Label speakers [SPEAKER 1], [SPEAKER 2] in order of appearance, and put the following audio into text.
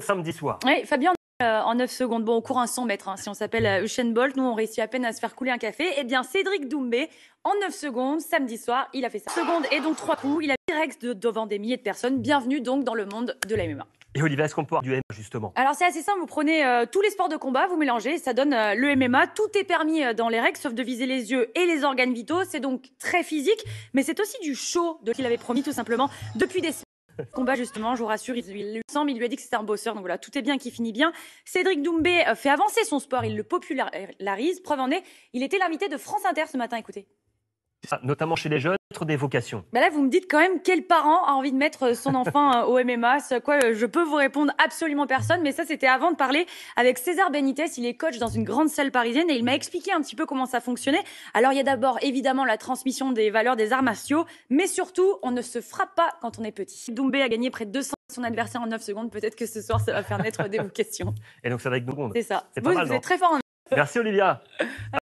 [SPEAKER 1] samedi soir.
[SPEAKER 2] Oui, Fabien, euh, en 9 secondes. Bon, on court un 100 mètres. Hein, si on s'appelle euh, Usain Bolt, nous, on réussit à peine à se faire couler un café. Eh bien, Cédric Doumbé, en 9 secondes, samedi soir, il a fait ça. Secondes et donc trois coups. Il a direct de, devant des milliers de personnes. Bienvenue donc dans le monde de la MMA.
[SPEAKER 3] Et Olivier, est-ce qu'on peut du
[SPEAKER 1] MMA justement
[SPEAKER 2] Alors c'est assez simple, vous prenez euh, tous les sports de combat, vous mélangez, ça donne euh, le MMA. Tout est permis dans les règles, sauf de viser les yeux et les organes vitaux. C'est donc très physique, mais c'est aussi du show de qu'il avait promis tout simplement depuis des Combat justement, je vous rassure, il lui semble, il lui a dit que c'était un bosseur, donc voilà, tout est bien qui finit bien. Cédric Doumbé euh, fait avancer son sport, il le popularise, preuve en est, il était l'invité de France Inter ce matin, écoutez.
[SPEAKER 1] Ah, notamment chez les jeunes, des vocations.
[SPEAKER 2] Bah là, vous me dites quand même quel parent a envie de mettre euh, son enfant euh, au MMA. Quoi, euh, je peux vous répondre absolument personne, mais ça, c'était avant de parler avec César Benitez. Il est coach dans une grande salle parisienne et il m'a expliqué un petit peu comment ça fonctionnait. Alors, il y a d'abord évidemment la transmission des valeurs des arts martiaux, mais surtout, on ne se frappe pas quand on est petit. Doumbé a gagné près de 200 son adversaire en 9 secondes. Peut-être que ce soir, ça va faire naître des questions.
[SPEAKER 1] Et donc, ça va être secondes. C'est ça. Vous, êtes très fort en Merci Olivia.